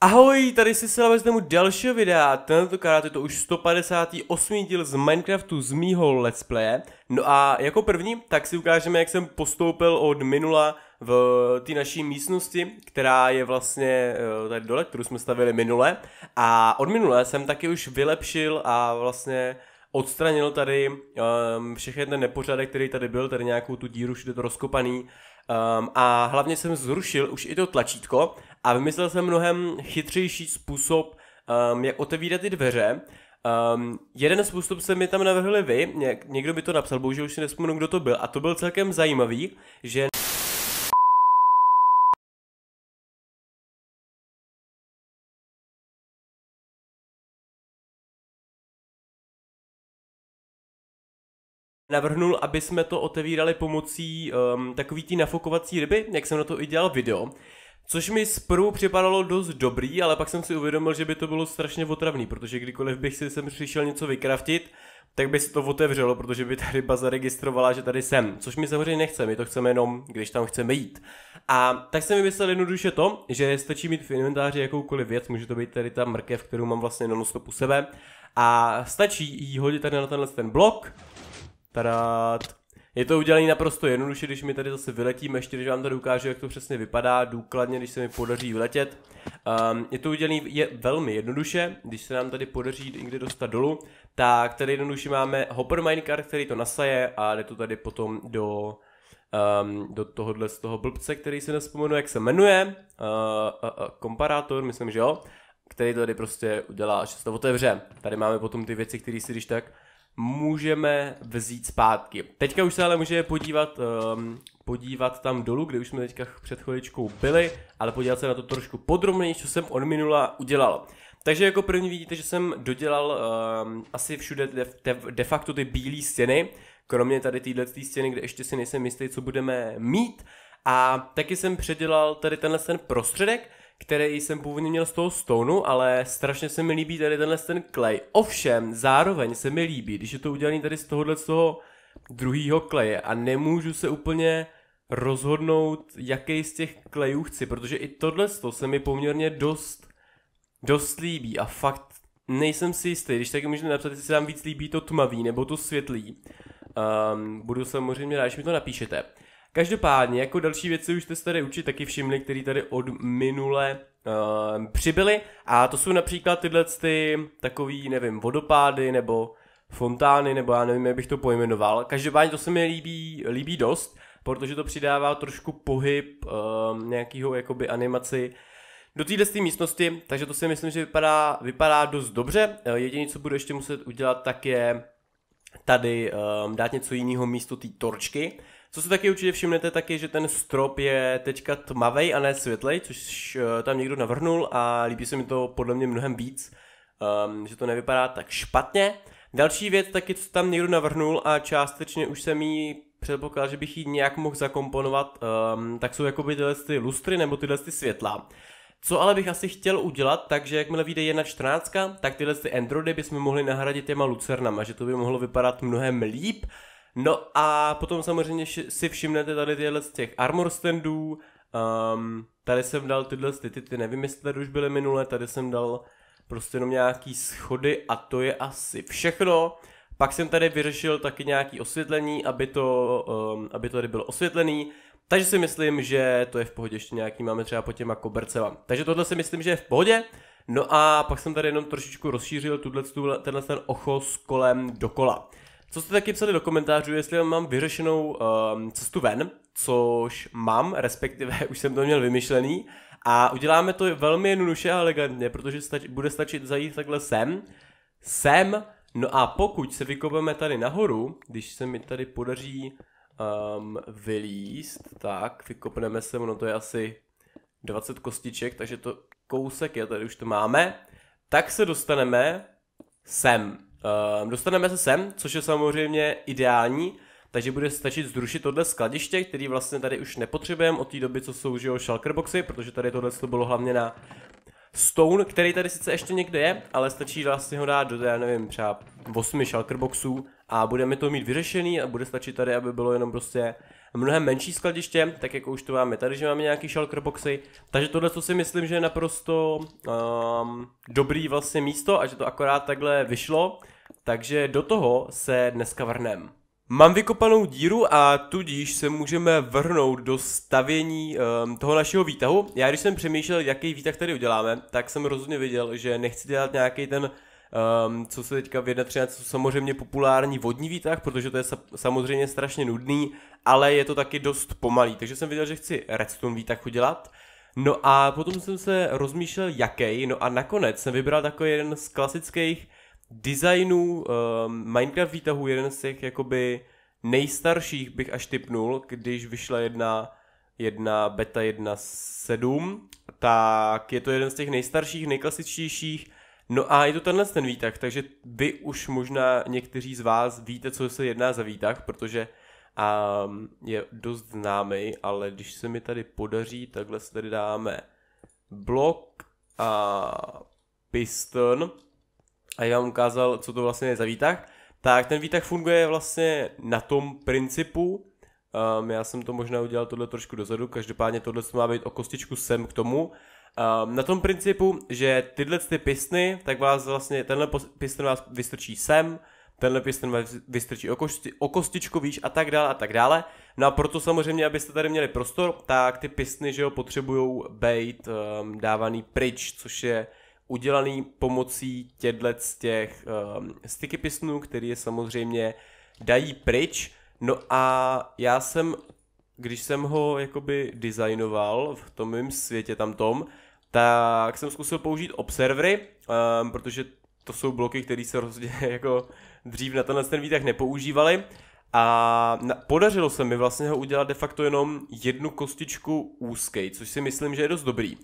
Ahoj, tady si se z dalšího videa, tentokrát je to už 158. díl z Minecraftu z mýho let's playe. No a jako první, tak si ukážeme, jak jsem postoupil od minula v té naší místnosti, která je vlastně eh, tady dole, kterou jsme stavili minule. A od minule jsem taky už vylepšil a vlastně odstranil tady um, všechny ten nepořádek, který tady byl, tady nějakou tu díru všude to rozkopaný Um, a hlavně jsem zrušil už i to tlačítko a vymyslel jsem mnohem chytřejší způsob, um, jak otevírat ty dveře. Um, jeden způsob se mi tam navrhli vy, někdo by to napsal, bohužel už si nespomenu, kdo to byl, a to byl celkem zajímavý, že... navrhnul, aby jsme to otevírali pomocí um, takový té nafokovací ryby, jak jsem na to i dělal video. Což mi zprvu připadalo dost dobrý, ale pak jsem si uvědomil, že by to bylo strašně otravný, protože kdykoliv bych si sem přišel něco vykraftit, tak by se to otevřelo, protože by ta ryba zaregistrovala, že tady jsem. Což mi samozřejmě nechce, my to chceme jenom, když tam chceme jít. A tak jsem vymyslel jednoduše to, že stačí mít v inventáři jakoukoliv věc, může to být tady ta mrkev, kterou mám vlastně na stop u sebe, a stačí jí hodit tady na tenhle ten blok, Tadát. Je to udělané naprosto jednoduše, když mi tady zase vyletíme, ještě když vám tady ukážu, jak to přesně vypadá, důkladně, když se mi podaří vyletět. Um, je to udělané je velmi jednoduše, když se nám tady podaří někde dostat dolů, tak tady jednoduše máme hopper minecart, který to nasaje a jde to tady potom do, um, do tohohle z toho blbce, který se nespomenu, jak se jmenuje, uh, uh, uh, komparátor, myslím, že jo, který tady prostě udělá, že se to otevře. Tady máme potom ty věci, které si když tak můžeme vzít zpátky. Teďka už se ale můžeme podívat, um, podívat tam dolů, kde už jsme teďka před chviličkou byli, ale podívat se na to trošku podrobněji, co jsem od minula udělal. Takže jako první vidíte, že jsem dodělal um, asi všude de, de, de facto ty bílé stěny, kromě tady téhle stěny, kde ještě si nejsem jistý, co budeme mít. A taky jsem předělal tady tenhle ten prostředek, který jsem původně měl z toho stonu, ale strašně se mi líbí tady tenhle ten klej. Ovšem, zároveň se mi líbí, když je to udělané tady z tohohle z toho druhého kleje a nemůžu se úplně rozhodnout, jaký z těch klejů chci, protože i tohle se mi poměrně dost, dost líbí a fakt nejsem si jistý, když tak můžete napsat, jestli se vám víc líbí to tmavý nebo to světlý. Um, budu samozřejmě rád, když mi to napíšete. Každopádně, jako další věci už jste tady určitě taky všimli, který tady od minule uh, přibyly. A to jsou například tyhle ty takový, nevím, vodopády nebo fontány, nebo já nevím, jak bych to pojmenoval. Každopádně to se mi líbí, líbí dost, protože to přidává trošku pohyb uh, eh, nějakého jakoby animaci do téhle té místnosti, takže to si myslím, že vypadá, vypadá dost dobře. Eh, jediné, co budu ještě muset udělat, tak je tady um, dát něco jiného místo té torčky, co si taky určitě všimnete, taky, že ten strop je teďka tmavej a ne světlej, což eh, tam někdo navrhnul a líbí se mi to podle mě mnohem víc, um, že to nevypadá tak špatně. Další věc taky, co tam někdo navrhnul a částečně už jsem jí předpokládal, že bych ji nějak mohl zakomponovat, um, tak jsou jakoby tyhle ty lustry nebo tyhle ty světla. Co ale bych asi chtěl udělat, takže jakmile vyjde 1.14, tak tyhle ty andrody bychom mohli nahradit těma lucernama, že to by mohlo vypadat mnohem líp No a potom samozřejmě si všimnete tady tyhle z těch armor standů, um, tady jsem dal tyhle ty, ty, ty nevím, jestli tady už byly minule, tady jsem dal prostě jenom nějaký schody a to je asi všechno. Pak jsem tady vyřešil taky nějaký osvětlení, aby to, um, aby to tady bylo osvětlený. Takže si myslím, že to je v pohodě, ještě nějaký máme třeba po těma kobercema. Takže tohle si myslím, že je v pohodě. No a pak jsem tady jenom trošičku rozšířil tuto, tenhle ten ochoz kolem dokola. Co jste taky psali do komentářů, jestli mám vyřešenou um, cestu ven, což mám, respektive už jsem to měl vymyšlený. A uděláme to velmi jednoduše a elegantně, protože stač- bude stačit zajít takhle sem, sem, no a pokud se vykopeme tady nahoru, když se mi tady podaří um, vylíst, tak vykopneme se, no to je asi 20 kostiček, takže to kousek je, tady už to máme, tak se dostaneme sem. Ehm, dostaneme se sem, což je samozřejmě ideální, takže bude stačit zrušit tohle skladiště, který vlastně tady už nepotřebujeme od té doby, co jsou že shulkerboxy, protože tady tohle to bylo hlavně na Stone, který tady sice ještě někde je, ale stačí vlastně ho dát do, já nevím, třeba 8 shulkerboxů a budeme to mít vyřešený a bude stačit tady, aby bylo jenom prostě mnohem menší skladiště, tak jako už to máme tady, že máme nějaký shulkerboxy, takže tohle co si myslím, že je naprosto um, dobrý vlastně místo a že to akorát takhle vyšlo, takže do toho se dneska vrhneme. Mám vykopanou díru a tudíž se můžeme vrhnout do stavění um, toho našeho výtahu. Já když jsem přemýšlel, jaký výtah tady uděláme, tak jsem rozhodně viděl, že nechci dělat nějaký ten, um, co se teďka v 1.13, samozřejmě populární vodní výtah, protože to je samozřejmě strašně nudný, ale je to taky dost pomalý. Takže jsem viděl, že chci redstone výtah udělat. No a potom jsem se rozmýšlel, jaký, no a nakonec jsem vybral takový jeden z klasických designů um, ehm, Minecraft výtahu jeden z těch jakoby nejstarších bych až typnul, když vyšla jedna, jedna beta 1.7, tak je to jeden z těch nejstarších, nejklasičtějších. No a je to tenhle ten výtah, takže vy už možná někteří z vás víte, co se jedná za výtah, protože um, je dost známý, ale když se mi tady podaří, takhle si tady dáme blok a piston a já vám ukázal, co to vlastně je za výtah, tak ten výtah funguje vlastně na tom principu, um, já jsem to možná udělal tohle trošku dozadu, každopádně tohle má být o kostičku sem k tomu, um, na tom principu, že tyhle ty pisny, tak vás vlastně, tenhle pisten vás vystrčí sem, tenhle pisten vás vystrčí o, kosti, o kostičku výš a tak dále a tak dále. No a proto samozřejmě, abyste tady měli prostor, tak ty pisny, že jo, potřebujou být um, dávaný pryč, což je udělaný pomocí tědlet z těch um, sticky pistonů, který je samozřejmě dají pryč. No a já jsem, když jsem ho jakoby designoval v tom mém světě tamtom, tak jsem zkusil použít observery, um, protože to jsou bloky, které se rozhodně jako dřív na tenhle ten výtah nepoužívali. A na, podařilo se mi vlastně ho udělat de facto jenom jednu kostičku úzkej, což si myslím, že je dost dobrý.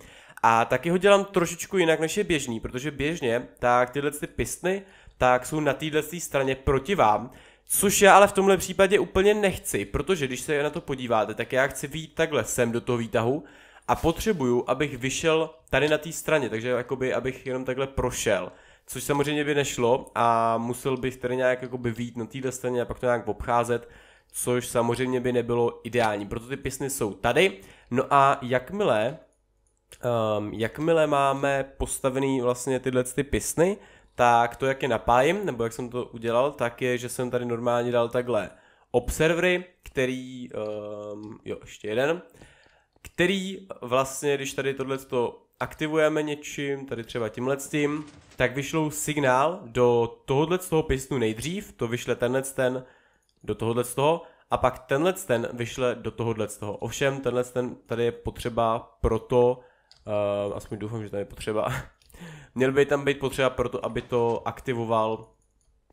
A taky ho dělám trošičku jinak, než je běžný, protože běžně tak tyhle ty pistny tak jsou na téhle straně proti vám, Což já ale v tomhle případě úplně nechci, protože když se na to podíváte, tak já chci výjít takhle sem do toho výtahu a potřebuju, abych vyšel tady na té straně, takže jakoby, abych jenom takhle prošel. Což samozřejmě by nešlo a musel bych tady nějak jakoby výjít na téhle straně a pak to nějak obcházet, což samozřejmě by nebylo ideální. Proto ty pisny jsou tady. No a jakmile um, jakmile máme postavený vlastně tyhle ty pisny, tak to, jak je napájím, nebo jak jsem to udělal, tak je, že jsem tady normálně dal takhle observery, který, um, jo, ještě jeden, který vlastně, když tady tohle to aktivujeme něčím, tady třeba tímhle s tím, tak vyšlou signál do tohohle z toho pistnu nejdřív, to vyšle tenhle ten do tohohle z toho, a pak tenhle ten vyšle do tohohle z toho. Ovšem, tenhle ten tady je potřeba proto, Uh, aspoň doufám, že to je potřeba. Měl by tam být potřeba proto, aby to aktivoval,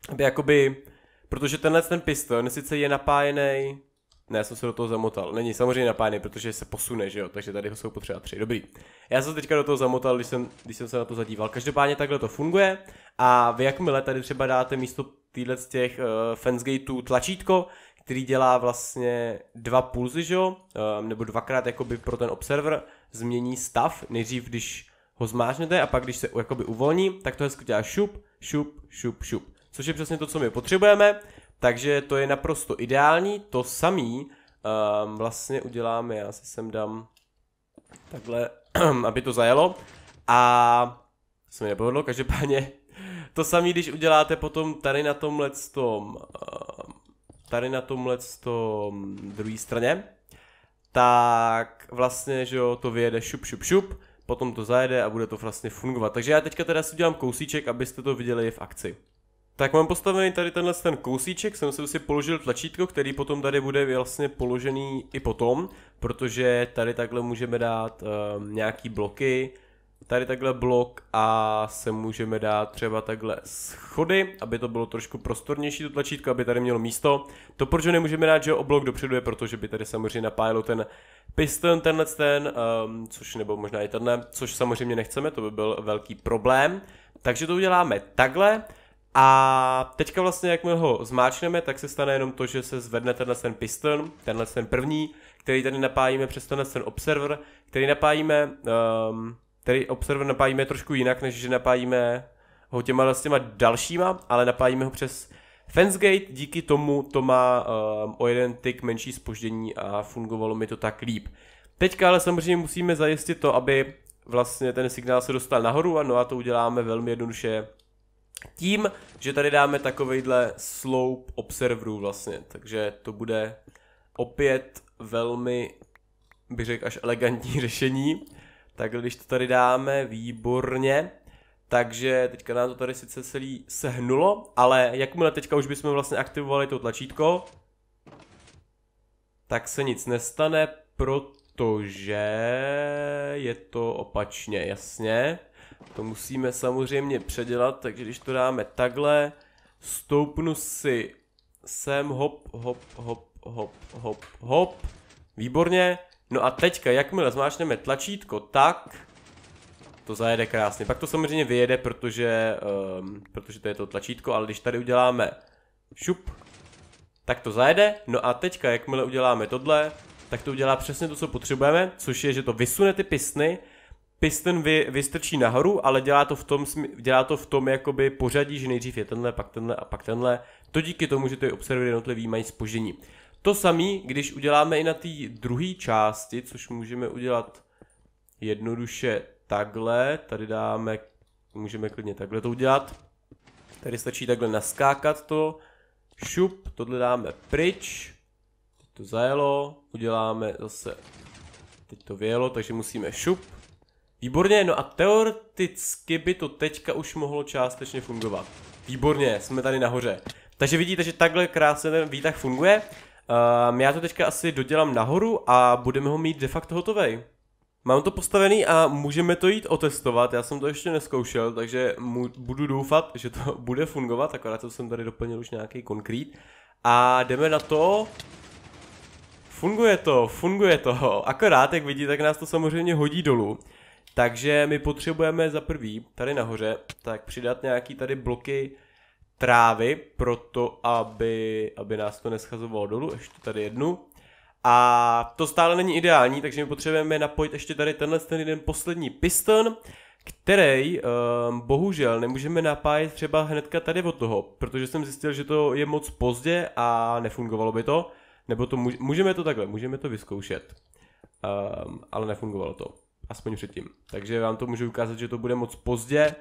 aby jakoby, protože tenhle ten pistol, sice je napájený, ne, já jsem se do toho zamotal. Není samozřejmě napájený, protože se posune, že jo, takže tady jsou potřeba tři. Dobrý. Já jsem teďka do toho zamotal, když jsem, když jsem se na to zadíval. Každopádně takhle to funguje a vy jakmile tady třeba dáte místo týhle z těch uh, eh, fansgateů tlačítko, který dělá vlastně dva pulzy, že jo, uh, nebo dvakrát jakoby pro ten observer, změní stav, nejdřív když ho zmážnete a pak když se jakoby uvolní, tak to hezky dělá šup, šup, šup, šup. Což je přesně to, co my potřebujeme, takže to je naprosto ideální, to samý um, vlastně uděláme, já si sem dám takhle, aby to zajelo a to se mi nepovedlo, každopádně to samý, když uděláte potom tady na tomhle tom, ehm, tady na tomhle tom druhé straně, tak vlastně, že jo, to vyjede šup, šup, šup, potom to zajede a bude to vlastně fungovat. Takže já teďka teda si udělám kousíček, abyste to viděli v akci. Tak mám postavený tady tenhle ten kousíček, jsem si vlastně položil tlačítko, který potom tady bude vlastně položený i potom, protože tady takhle můžeme dát um, nějaký bloky, tady takhle blok a se můžeme dát třeba takhle schody, aby to bylo trošku prostornější to tlačítko, aby tady mělo místo. To proč ho nemůžeme dát, že o blok dopředu je, protože by tady samozřejmě napájelo ten piston, tenhle ten, um, což nebo možná i tenhle, což samozřejmě nechceme, to by byl velký problém. Takže to uděláme takhle. A teďka vlastně, jak my ho zmáčneme, tak se stane jenom to, že se zvedne tenhle ten piston, tenhle ten první, který tady napájíme přes tenhle ten observer, který napájíme um, ehm, který Observer napájíme trošku jinak, než že napájíme ho těma s těma dalšíma, ale napájíme ho přes Fansgate, díky tomu to má um, o jeden tyk menší spoždění a fungovalo mi to tak líp. Teďka ale samozřejmě musíme zajistit to, aby vlastně ten signál se dostal nahoru a no a to uděláme velmi jednoduše tím, že tady dáme takovejhle slope observerů vlastně, takže to bude opět velmi, bych řekl, až elegantní řešení tak když to tady dáme, výborně. Takže teďka nám to tady sice celý sehnulo, ale jakmile teďka už bychom vlastně aktivovali to tlačítko, tak se nic nestane, protože je to opačně, jasně. To musíme samozřejmě předělat, takže když to dáme takhle, stoupnu si sem, hop, hop, hop, hop, hop, hop, výborně. No a teďka, jakmile zmáčneme tlačítko, tak to zajede krásně. Pak to samozřejmě vyjede, protože, um, protože to je to tlačítko, ale když tady uděláme šup, tak to zajede. No a teďka, jakmile uděláme tohle, tak to udělá přesně to, co potřebujeme, což je, že to vysune ty pistny, piston vy, vystrčí nahoru, ale dělá to v tom, dělá to v tom jakoby pořadí, že nejdřív je tenhle, pak tenhle a pak tenhle. To díky tomu, že ty observy jednotlivý mají spožení. To samé, když uděláme i na té druhé části, což můžeme udělat jednoduše takhle, tady dáme, můžeme klidně takhle to udělat. Tady stačí takhle naskákat to, šup, tohle dáme pryč, teď to zajelo, uděláme zase, teď to vyjelo, takže musíme šup. Výborně, no a teoreticky by to teďka už mohlo částečně fungovat. Výborně, jsme tady nahoře. Takže vidíte, že takhle krásně ten výtah funguje. Um, já to teďka asi dodělám nahoru a budeme ho mít de facto hotový. Mám to postavený a můžeme to jít otestovat, já jsem to ještě neskoušel, takže mu, budu doufat, že to bude fungovat, akorát jsem tady doplnil už nějaký konkrét. A jdeme na to, Funguje to, funguje to. Akorát, jak vidíte, tak nás to samozřejmě hodí dolů. Takže my potřebujeme za prvý, tady nahoře, tak přidat nějaký tady bloky trávy, proto aby, aby nás to neschazovalo dolů, ještě tady jednu. A to stále není ideální, takže my potřebujeme napojit ještě tady tenhle ten jeden poslední piston, který um, bohužel nemůžeme napájet třeba hnedka tady od toho, protože jsem zjistil, že to je moc pozdě a nefungovalo by to, nebo to může, můžeme to takhle, můžeme to vyzkoušet, um, ale nefungovalo to, aspoň předtím. Takže vám to můžu ukázat, že to bude moc pozdě,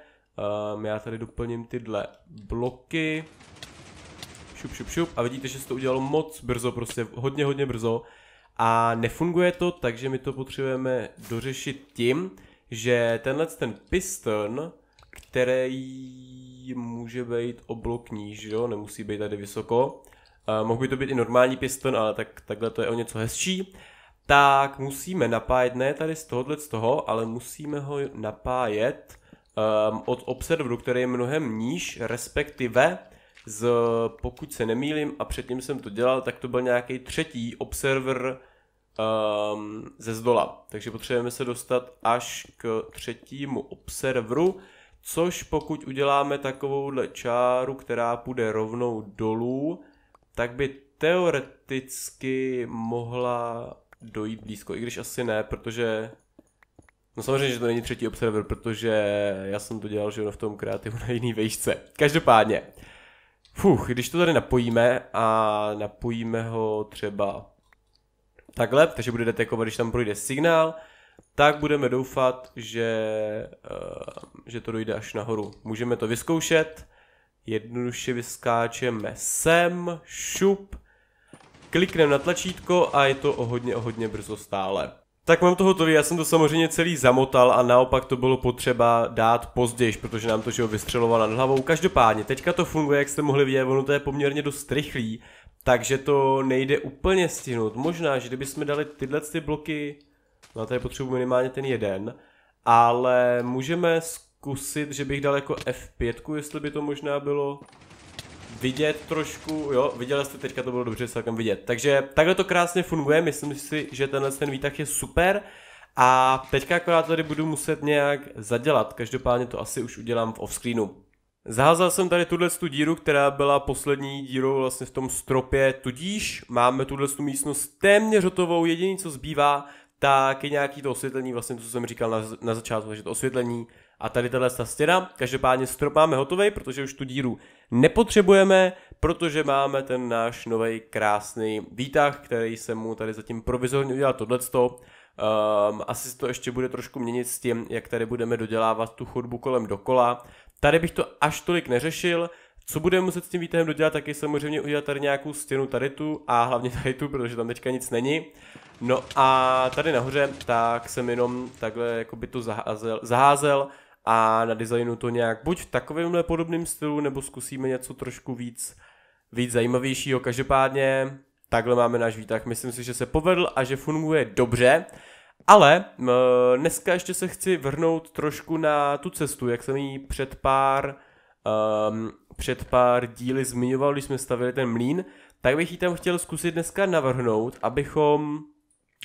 Um, já tady doplním tyhle bloky. Šup, šup, šup. A vidíte, že se to udělalo moc brzo, prostě hodně, hodně brzo. A nefunguje to, takže my to potřebujeme dořešit tím, že tenhle ten piston, který může být o blok níž, jo, nemusí být tady vysoko. Uh, mohl by to být i normální piston, ale tak, takhle to je o něco hezčí. Tak musíme napájet, ne tady z tohohle z toho, ale musíme ho napájet um, od Observeru, který je mnohem níž, respektive z, pokud se nemýlím a předtím jsem to dělal, tak to byl nějaký třetí Observer um, ze zdola. Takže potřebujeme se dostat až k třetímu Observeru, což pokud uděláme takovouhle čáru, která půjde rovnou dolů, tak by teoreticky mohla dojít blízko, i když asi ne, protože No samozřejmě, že to není třetí observer, protože já jsem to dělal, že v tom kreativu na jiný vejšce. Každopádně, fuch, když to tady napojíme a napojíme ho třeba takhle, takže bude detekovat, když tam projde signál, tak budeme doufat, že, eh, že to dojde až nahoru. Můžeme to vyzkoušet, jednoduše vyskáčeme sem, šup, klikneme na tlačítko a je to o hodně, o hodně brzo stále. Tak mám to hotový, já jsem to samozřejmě celý zamotal a naopak to bylo potřeba dát později, protože nám to že vystřelovalo nad hlavou. Každopádně, teďka to funguje, jak jste mohli vidět, ono to je poměrně dost rychlý, takže to nejde úplně stihnout. Možná, že kdybychom dali tyhle ty bloky, no tady potřebuji minimálně ten jeden, ale můžeme zkusit, že bych dal jako F5, jestli by to možná bylo vidět trošku, jo, viděli jste teďka, to bylo dobře celkem vidět. Takže takhle to krásně funguje, myslím si, že tenhle ten výtah je super. A teďka akorát tady budu muset nějak zadělat, každopádně to asi už udělám v offscreenu. Zaházal jsem tady tuhle tu díru, která byla poslední dírou vlastně v tom stropě, tudíž máme tuhle tu místnost téměř hotovou, jediný co zbývá, tak je nějaký to osvětlení, vlastně to, co jsem říkal na, na začátku, že to osvětlení, a tady tahle ta stěna. Každopádně strop máme hotový, protože už tu díru nepotřebujeme, protože máme ten náš nový krásný výtah, který jsem mu tady zatím provizorně udělal tohleto. Um, asi to ještě bude trošku měnit s tím, jak tady budeme dodělávat tu chodbu kolem dokola. Tady bych to až tolik neřešil, co budeme muset s tím výtahem dodělat, tak je samozřejmě udělat tady nějakou stěnu tady tu a hlavně tady tu, protože tam teďka nic není. No a tady nahoře, tak jsem jenom takhle jako by to zaházel, zaházel a na designu to nějak buď v takovémhle podobném stylu, nebo zkusíme něco trošku víc, víc zajímavějšího. Každopádně takhle máme náš výtah. Myslím si, že se povedl a že funguje dobře. Ale dneska ještě se chci vrhnout trošku na tu cestu, jak jsem ji před pár, um, před pár díly zmiňoval, když jsme stavili ten mlín, tak bych ji tam chtěl zkusit dneska navrhnout, abychom,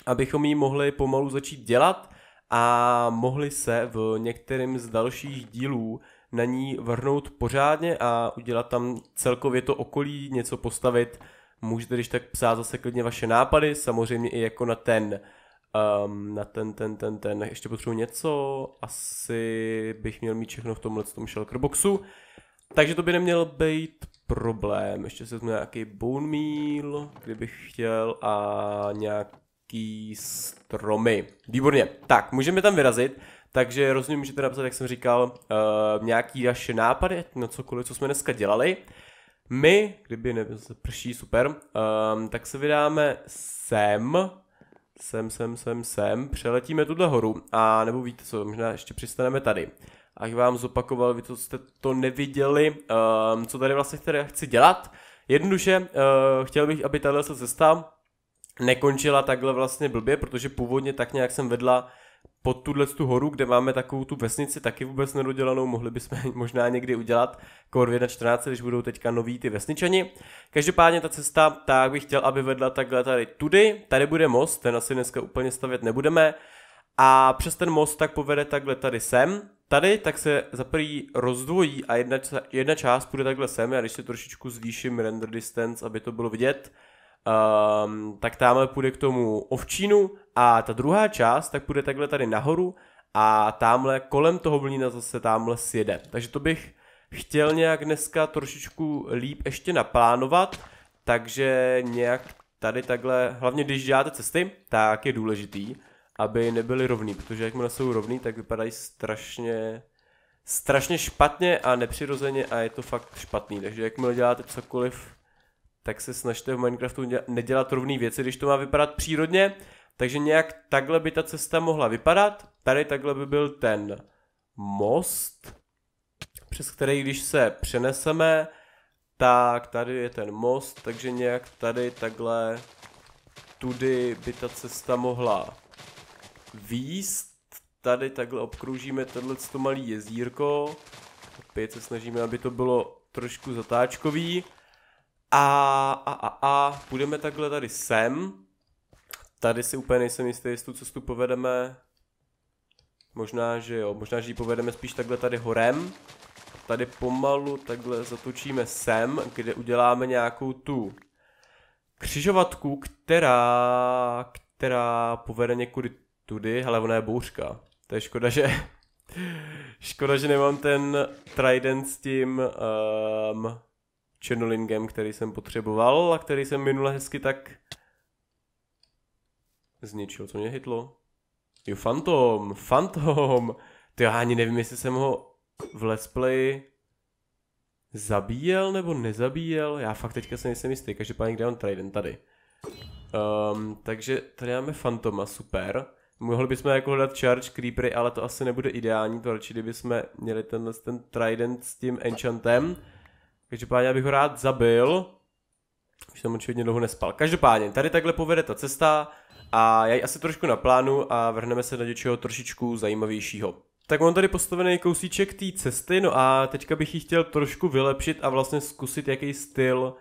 abychom ji mohli pomalu začít dělat a mohli se v některém z dalších dílů na ní vrhnout pořádně a udělat tam celkově to okolí, něco postavit. Můžete když tak psát zase klidně vaše nápady, samozřejmě i jako na ten, um, na ten, ten, ten, ten, ještě potřebuji něco, asi bych měl mít všechno v tomhle tom shulkerboxu. Takže to by neměl být problém. Ještě se nějaký bone meal, kdybych chtěl a nějak velký stromy. Výborně. Tak, můžeme tam vyrazit. Takže rozumím, můžete napsat, jak jsem říkal, uh, nějaký až nápady, no cokoliv, co jsme dneska dělali. My, kdyby nevím, se prší, super, um, tak se vydáme sem, sem, sem, sem, sem, přeletíme tuhle horu a nebo víte co, možná ještě přistaneme tady. A vám zopakoval, vy to jste to neviděli, um, co tady vlastně chci dělat. Jednoduše, uh, chtěl bych, aby tahle cesta nekončila takhle vlastně blbě, protože původně tak nějak jsem vedla pod tuhle tu horu, kde máme takovou tu vesnici taky vůbec nedodělanou, mohli bychom možná někdy udělat kor 1.14, když budou teďka noví ty vesničani. Každopádně ta cesta, tak bych chtěl, aby vedla takhle tady tudy, tady bude most, ten asi dneska úplně stavět nebudeme, a přes ten most tak povede takhle tady sem, tady tak se za prvý rozdvojí a jedna, jedna část půjde takhle sem, já když se trošičku zvýším render distance, aby to bylo vidět, um, tak tam půjde k tomu ovčínu a ta druhá část tak půjde takhle tady nahoru a tamhle kolem toho mlína zase tamhle sjede. Takže to bych chtěl nějak dneska trošičku líp ještě naplánovat, takže nějak tady takhle, hlavně když děláte cesty, tak je důležitý, aby nebyly rovný, protože jakmile jsou rovný, tak vypadají strašně strašně špatně a nepřirozeně a je to fakt špatný. Takže jakmile děláte cokoliv tak se snažte v Minecraftu nedělat rovné věci, když to má vypadat přírodně. Takže nějak takhle by ta cesta mohla vypadat. Tady takhle by byl ten most, přes který když se přeneseme, tak tady je ten most, takže nějak tady takhle tudy by ta cesta mohla výst. Tady takhle obkroužíme tohle malý jezírko. Opět se snažíme, aby to bylo trošku zatáčkový. A, a, a, a půjdeme takhle tady sem. Tady si úplně nejsem jistý, jestli tu cestu povedeme. Možná, že jo, možná, že ji povedeme spíš takhle tady horem. Tady pomalu takhle zatočíme sem, kde uděláme nějakou tu křižovatku, která, která povede někudy tudy. Hele, ona je bouřka. To je škoda, že... škoda, že nemám ten trident s tím... Um, channelingem, který jsem potřeboval a který jsem minule hezky tak zničil. Co mě hitlo? Jo, Phantom, Phantom. Ty já ani nevím, jestli jsem ho v let's play zabíjel nebo nezabíjel. Já fakt teďka se nejsem jistý, každopádně kde on Trident tady. Um, takže tady máme Fantoma, super. Mohli bychom jako hledat Charge Creepery, ale to asi nebude ideální, to radši kdybychom měli tenhle ten Trident s tím Enchantem. Každopádně já bych ho rád zabil, už tam určitě dlouho nespal. Každopádně, tady takhle povede ta cesta a já ji asi trošku naplánu a vrhneme se na něčeho trošičku zajímavějšího. Tak mám tady postavený kousíček té cesty, no a teďka bych ji chtěl trošku vylepšit a vlastně zkusit, jaký styl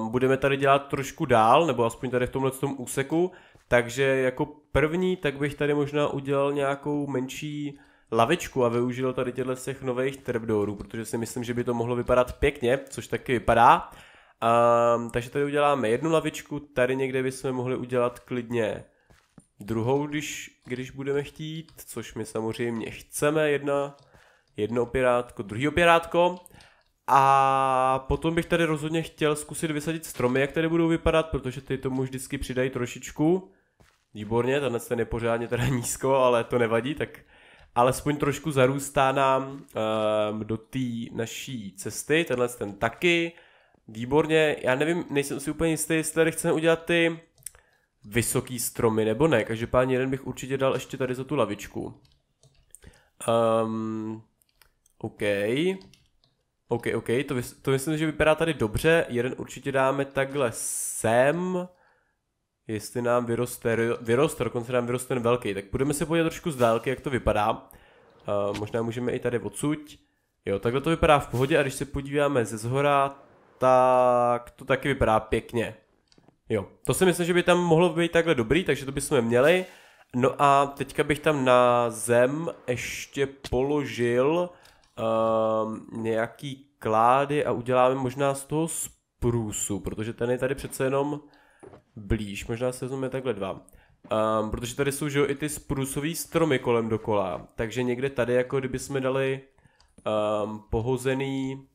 um, budeme tady dělat trošku dál, nebo aspoň tady v tomhle tom úseku. Takže jako první, tak bych tady možná udělal nějakou menší lavečku a využil tady těchto těch nových trpdorů, protože si myslím, že by to mohlo vypadat pěkně, což taky vypadá. Um, takže tady uděláme jednu lavičku, tady někde bychom mohli udělat klidně druhou, když, když budeme chtít, což my samozřejmě chceme, jedna, jedno opěrátko, druhý opěrátko. A potom bych tady rozhodně chtěl zkusit vysadit stromy, jak tady budou vypadat, protože ty tomu vždycky přidají trošičku. Výborně, tenhle ten je pořádně teda nízko, ale to nevadí, tak alespoň trošku zarůstá nám um, do té naší cesty, tenhle ten taky, výborně, já nevím, nejsem si úplně jistý, jestli tady chceme udělat ty vysoký stromy nebo ne, každopádně jeden bych určitě dal ještě tady za tu lavičku. Um, OK. OK, OK, to, to myslím, že vypadá tady dobře. Jeden určitě dáme takhle sem jestli nám vyroste, vyroste, dokonce nám vyroste ten velký, tak budeme se podívat trošku z dálky, jak to vypadá. Uh, možná můžeme i tady odsuť. Jo, takhle to vypadá v pohodě a když se podíváme ze zhora, tak to taky vypadá pěkně. Jo, to si myslím, že by tam mohlo být takhle dobrý, takže to bychom měli. No a teďka bych tam na zem ještě položil uh, nějaký klády a uděláme možná z toho sprůsu, protože ten je tady přece jenom blíž, možná se vezmeme takhle dva. Um, protože tady jsou že, i ty sprusové stromy kolem dokola, takže někde tady jako kdyby jsme dali um, pohozený,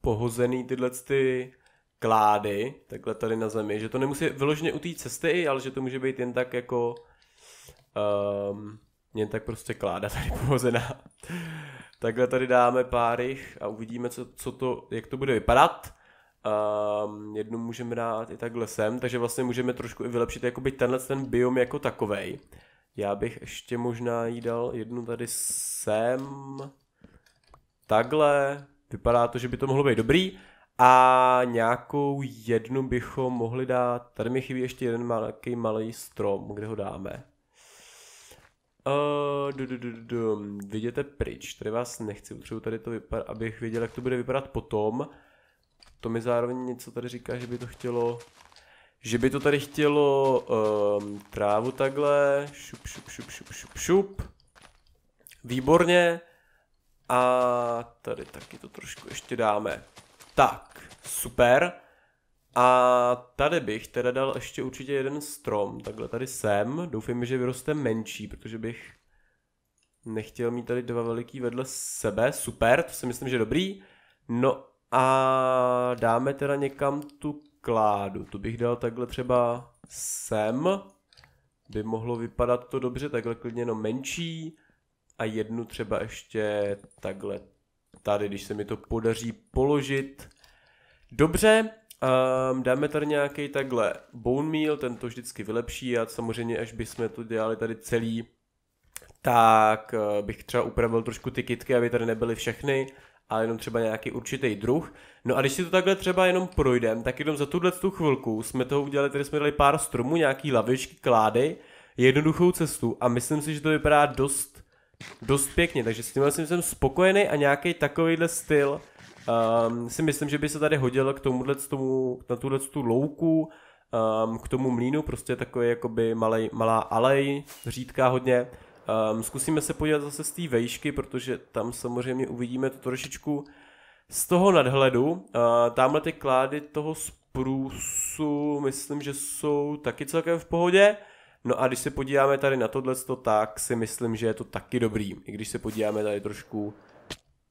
pohozený tyhle ty klády, takhle tady na zemi, že to nemusí vyloženě u té cesty, ale že to může být jen tak jako um, jen tak prostě kláda tady pohozená. takhle tady dáme pár jich a uvidíme, co, co to, jak to bude vypadat. Mm, jednu můžeme dát i takhle sem, takže vlastně můžeme trošku i vylepšit jakoby tenhle ten biom jako takovej. Já bych ještě možná jí dal jednu tady sem. Takhle. Vypadá to, že by to mohlo být dobrý. A nějakou jednu bychom mohli dát. Tady mi chybí ještě jeden malý, malý strom, kde ho dáme. Uh, du, du, du, du. Viděte pryč, tady vás nechci, potřebuji tady to vypadat, abych věděl, jak to bude vypadat potom to mi zároveň něco tady říká, že by to chtělo, že by to tady chtělo um, trávu takhle, šup, šup, šup, šup, šup, šup. Výborně. A tady taky to trošku ještě dáme. Tak, super. A tady bych teda dal ještě určitě jeden strom, takhle tady sem. doufím, že vyroste menší, protože bych nechtěl mít tady dva veliký vedle sebe. Super, to si myslím, že dobrý. No a dáme teda někam tu kládu. Tu bych dal takhle třeba sem. By mohlo vypadat to dobře, takhle klidně jenom menší. A jednu třeba ještě takhle tady, když se mi to podaří položit. Dobře, um, dáme tady nějaký takhle bone meal, ten to vždycky vylepší a samozřejmě, až bychom to dělali tady celý, tak eh, bych třeba upravil trošku ty kitky, aby tady nebyly všechny ale jenom třeba nějaký určitý druh. No a když si to takhle třeba jenom projdeme, tak jenom za tuhle tu chvilku jsme toho udělali, tady jsme dali pár stromů, nějaký lavičky, klády, jednoduchou cestu a myslím si, že to vypadá dost, dost pěkně, takže s tímhle vlastně jsem spokojený a nějaký takovýhle styl um, si myslím, že by se tady hodil k tomuhle, tomu, na tuhle tu louku, um, k tomu mlínu, prostě takový jakoby malej, malá alej, řídká hodně Um, zkusíme se podívat zase z té vejšky, protože tam samozřejmě uvidíme to trošičku z toho nadhledu. Uh, tamhle ty klády toho sprusu, myslím, že jsou taky celkem v pohodě. No a když se podíváme tady na tohle, tak si myslím, že je to taky dobrý, i když se podíváme tady trošku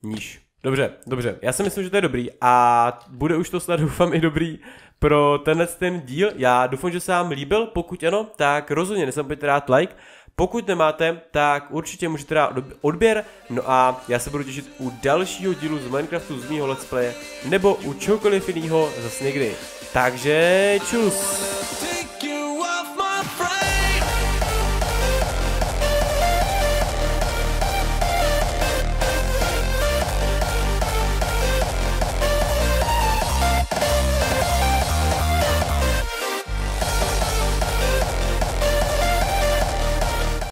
níž. Dobře, dobře, já si myslím, že to je dobrý a bude už to snad doufám i dobrý pro tenhle ten díl. Já doufám, že se vám líbil, pokud ano, tak rozhodně nezapomeňte dát like pokud nemáte, tak určitě můžete dát odběr, no a já se budu těšit u dalšího dílu z Minecraftu z mýho let's playe, nebo u čokoliv jiného zase někdy. Takže čus!